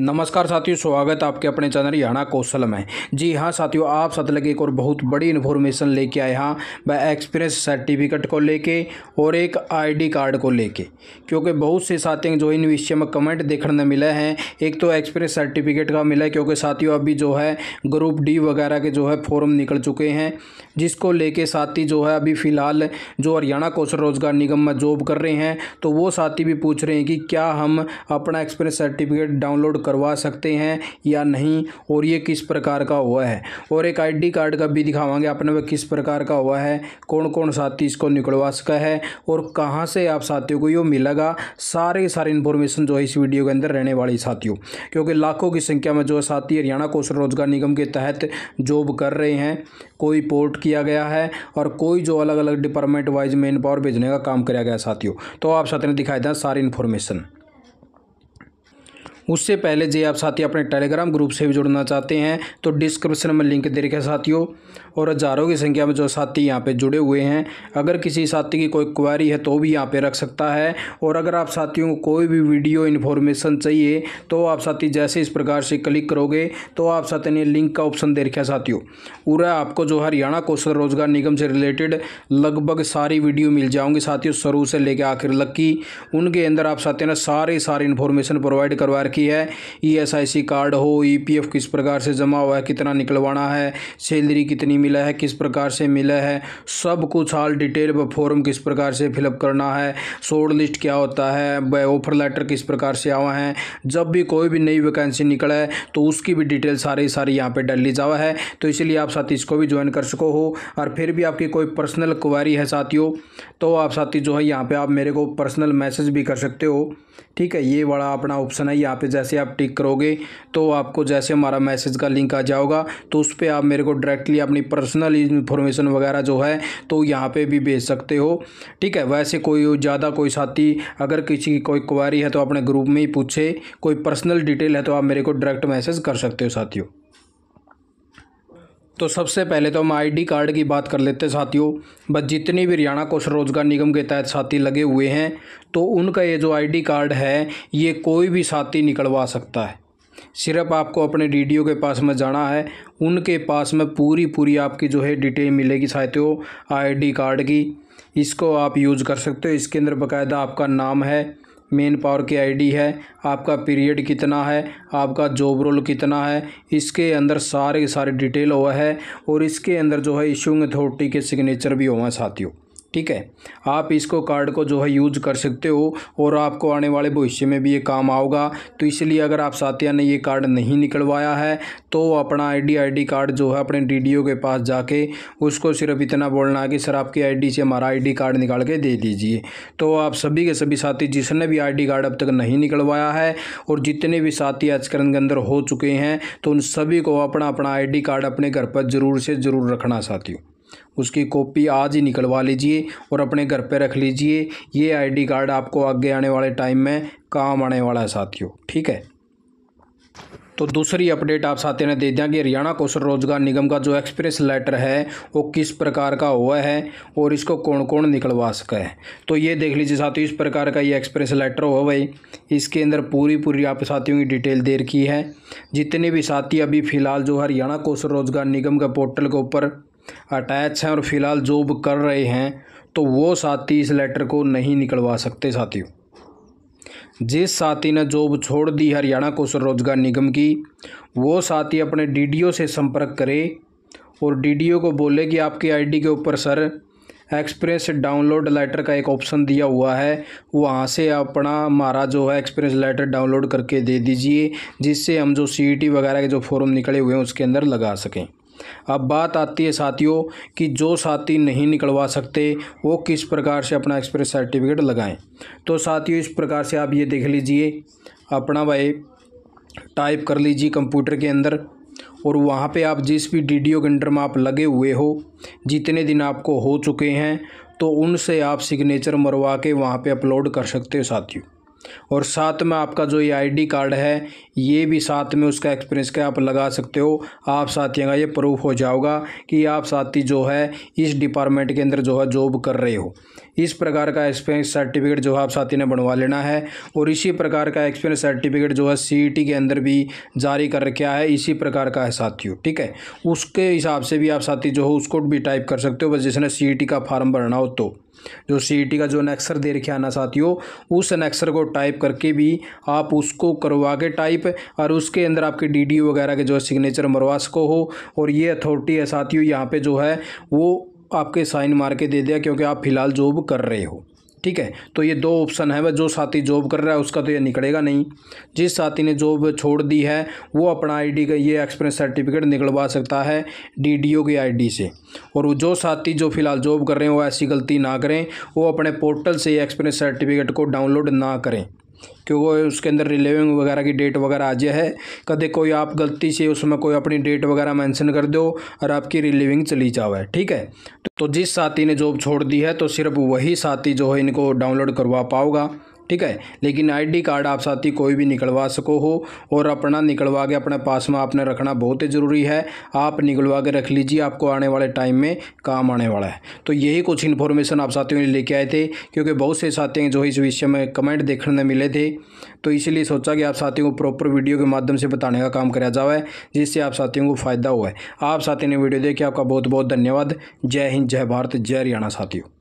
नमस्कार साथियों स्वागत है आपके अपने चैनल याना कौशल में जी हाँ साथियों आप साथ लगे एक और बहुत बड़ी इन्फॉर्मेशन लेके आए हाँ वह एक्सपीरियंस सर्टिफिकेट को लेके और एक आईडी कार्ड को लेके क्योंकि बहुत से साथियों जो इन विषय में कमेंट देखने मिले हैं एक तो एक्सपीरियंस सर्टिफिकेट का मिला है क्योंकि साथियों अभी जो है ग्रुप डी वगैरह के जो है फॉर्म निकल चुके हैं जिसको लेके साथी जो है अभी फ़िलहाल जो हरियाणा कौशल रोजगार निगम में जॉब कर रहे हैं तो वो साथी भी पूछ रहे हैं कि क्या हम अपना एक्सपीरियंस सर्टिफिकेट डाउनलोड करवा सकते हैं या नहीं और ये किस प्रकार का हुआ है और एक आईडी कार्ड का भी दिखावागे अपने वह किस प्रकार का हुआ है कौन कौन साथी इसको निकलवा सका है और कहाँ से आप साथियों को ये मिलेगा सारे सारे इन्फॉर्मेशन जो है इस वीडियो के अंदर रहने वाली साथियों क्योंकि लाखों की संख्या में जो साथी हरियाणा कौशल रोजगार निगम के तहत जॉब कर रहे हैं कोई पोर्ट किया गया है और कोई जो अलग अलग डिपार्टमेंट वाइज मैन पावर भेजने का काम किया गया साथियों तो आप साथ ने दिखाई दें सारी इन्फॉर्मेशन उससे पहले जे आप साथी अपने टेलीग्राम ग्रुप से भी जुड़ना चाहते हैं तो डिस्क्रिप्शन में लिंक दे रखे साथियों और हज़ारों की संख्या में जो साथी यहाँ पे जुड़े हुए हैं अगर किसी साथी की कोई क्वारी है तो भी यहाँ पे रख सकता है और अगर आप साथियों को कोई भी वीडियो इन्फॉर्मेशन चाहिए तो आप साथी जैसे इस प्रकार से क्लिक करोगे तो आप साथी ने लिंक का ऑप्शन दे रखा साथियों पूरा आपको जो हरियाणा कौशल रोजगार निगम से रिलेटेड लगभग सारी वीडियो मिल जाऊंगी साथियों शुरू से लेकर आखिर लक्की की उनके अंदर आप साथियों ने सारे सारे इन्फॉर्मेशन प्रोवाइड करवा रखी है ईएसआईसी e कार्ड हो ईपीएफ e किस प्रकार से जमा हुआ है कितना निकलवाना है सैलरी कितनी मिला है किस प्रकार से मिला है सब कुछ हाल डिटेल व फॉर्म किस प्रकार से फिलअप करना है शॉर्ट लिस्ट क्या होता है ऑफर लेटर किस प्रकार से आवा है जब भी कोई भी नई वैकेंसी निकले तो उसकी भी डिटेल सारी सारी यहाँ पर डाल ली जावा है तो इसलिए आप साथी इसको भी ज्वाइन कर सको हो और फिर भी आपकी कोई पर्सनल क्वारी है साथियों तो आप साथी जो है यहाँ पे आप मेरे को पर्सनल मैसेज भी कर सकते हो ठीक है ये बड़ा अपना ऑप्शन है यहाँ पे पे जैसे आप टिक करोगे तो आपको जैसे हमारा मैसेज का लिंक आ जाओगा तो उस पर आप मेरे को डायरेक्टली अपनी पर्सनल इन्फॉर्मेशन वगैरह जो है तो यहाँ पे भी भेज सकते हो ठीक है वैसे कोई ज़्यादा कोई साथी अगर किसी की कोई क्वारी है तो अपने ग्रुप में ही पूछे कोई पर्सनल डिटेल है तो आप मेरे को डायरेक्ट मैसेज कर सकते हो साथियों तो सबसे पहले तो हम आईडी कार्ड की बात कर लेते हैं साथियों बस जितनी भी हरियाणा कौशल रोजगार निगम के तहत साथी लगे हुए हैं तो उनका ये जो आईडी कार्ड है ये कोई भी साथी निकलवा सकता है सिर्फ आपको अपने डीडीओ के पास में जाना है उनके पास में पूरी पूरी आपकी जो है डिटेल मिलेगी साथियों आई कार्ड की इसको आप यूज़ कर सकते हो इसके अंदर बाकायदा आपका नाम है मेन पावर की आईडी है आपका पीरियड कितना है आपका जॉब रोल कितना है इसके अंदर सारे सारे डिटेल हुआ है और इसके अंदर जो है इशूंग अथॉरिटी के सिग्नेचर भी हुए हैं साथियों ठीक है आप इसको कार्ड को जो है यूज कर सकते हो और आपको आने वाले भविष्य में भी ये काम आओगा तो इसलिए अगर आप साथिया ने ये कार्ड नहीं निकलवाया है तो अपना आईडी आईडी कार्ड जो है अपने डीडीओ के पास जाके उसको सिर्फ इतना बोलना है कि सर आपकी आईडी से हमारा आईडी कार्ड निकाल के दे दीजिए तो आप सभी के सभी साथी जिसने भी आई कार्ड अब तक नहीं निकलवाया है और जितने भी साथी आजकरण के अंदर हो चुके हैं तो उन सभी को अपना अपना आई कार्ड अपने घर पर ज़रूर से ज़रूर रखना साथियों उसकी कॉपी आज ही निकलवा लीजिए और अपने घर पे रख लीजिए ये आईडी कार्ड आपको आगे आने वाले टाइम में काम आने वाला है साथियों ठीक है तो दूसरी अपडेट आप साथियों ने दे दिया कि हरियाणा कौशल रोजगार निगम का जो एक्सप्रेस लेटर है वो किस प्रकार का हुआ है और इसको कौन कौन निकलवा सका है तो ये देख लीजिए साथियों इस प्रकार का ये एक्सप्रेस लेटर हुआ भाई इसके अंदर पूरी पूरी आप साथियों की डिटेल दे रखी है जितने भी साथी अभी फ़िलहाल जो हरियाणा कौशल रोजगार निगम के पोर्टल के ऊपर अटैच हैं और फ़िलहाल जॉब कर रहे हैं तो वो साथी इस लेटर को नहीं निकलवा सकते साथियों जिस साथी ने जॉब छोड़ दी हरियाणा कौशल रोजगार निगम की वो साथी अपने डीडीओ से संपर्क करे और डीडीओ को बोले कि आपकी आईडी के ऊपर सर एक्सपीरियंस डाउनलोड लेटर का एक ऑप्शन दिया हुआ है वहाँ से अपना हमारा जो है एक्सपीरियंस लेटर डाउनलोड करके दे दीजिए जिससे हम जो सीईटी e वगैरह के जो फॉर्म निकले हुए हैं उसके अंदर लगा सकें अब बात आती है साथियों कि जो साथी नहीं निकलवा सकते वो किस प्रकार से अपना एक्सप्रेस सर्टिफिकेट लगाएं तो साथियों इस प्रकार से आप ये देख लीजिए अपना भाई टाइप कर लीजिए कंप्यूटर के अंदर और वहाँ पे आप जिस भी डी के अंडर में आप लगे हुए हो जितने दिन आपको हो चुके हैं तो उनसे आप सिग्नेचर मरवा के वहाँ पे अपलोड कर सकते हो साथियों और साथ में आपका जो ये आईडी कार्ड है ये भी साथ में उसका एक्सपीरियंस का आप लगा सकते हो आप साथियों का ये प्रूफ हो जाओगा कि आप साथी जो है इस डिपार्टमेंट के अंदर जो है जॉब कर रहे हो इस प्रकार का एक्सपीरियंस सर्टिफिकेट जो है आप साथी ने बनवा लेना है और इसी प्रकार का एक्सपीरियंस सर्टिफिकेट जो है सी e के अंदर भी जारी कर रखा है इसी प्रकार का है साथियों ठीक है उसके हिसाब से भी आप साथी जो हो उसको भी टाइप कर सकते हो बस जिसने सी e का फॉर्म भरना हो तो जो सी e का जो नेक्सर दे रखे आना साथियों उस नेक्सर को टाइप करके भी आप उसको करवा के टाइप और उसके अंदर आपके डी वगैरह के जो सिग्नेचर मरवा सको हो और ये अथॉरिटी है साथियों यहाँ पर जो है वो आपके साइन मार के दे दिया क्योंकि आप फिलहाल जॉब कर रहे हो ठीक है तो ये दो ऑप्शन है वह जो साथी जॉब कर रहा है उसका तो ये निकलेगा नहीं जिस साथी ने जॉब छोड़ दी है वो अपना आईडी का ये एक्सपीरियंस सर्टिफिकेट निकलवा सकता है डीडीओ की आईडी से और वो जो साथी जो फिलहाल जॉब कर रहे हैं वो ऐसी गलती ना करें वो अपने पोर्टल से ये एक्सपीरियंस सर्टिफिकेट को डाउनलोड ना करें क्योंकि उसके अंदर रिलेविंग वगैरह की डेट वगैरह आ जाए है कदे कोई आप गलती से उसमें कोई अपनी डेट वगैरह मेंशन कर दो और आपकी रिलीविंग चली जावे ठीक है तो जिस साथी ने जॉब छोड़ दी है तो सिर्फ वही साथी जो है इनको डाउनलोड करवा पाओगा ठीक है लेकिन आईडी कार्ड आप साथी कोई भी निकलवा सको हो और अपना निकलवा के अपने पास में आपने रखना बहुत ही ज़रूरी है आप निकलवा के रख लीजिए आपको आने वाले टाइम में काम आने वाला है तो यही कुछ इन्फॉर्मेशन आप साथियों ने लेके आए थे क्योंकि बहुत से साथी जो इस विषय में कमेंट देखने मिले थे तो इसीलिए सोचा कि आप साथियों को प्रॉपर वीडियो के माध्यम से बताने का काम कराया जाए जिससे आप साथियों को फ़ायदा हुआ है आप साथियों ने वीडियो देखिए आपका बहुत बहुत धन्यवाद जय हिंद जय भारत जय हरियाणा साथियों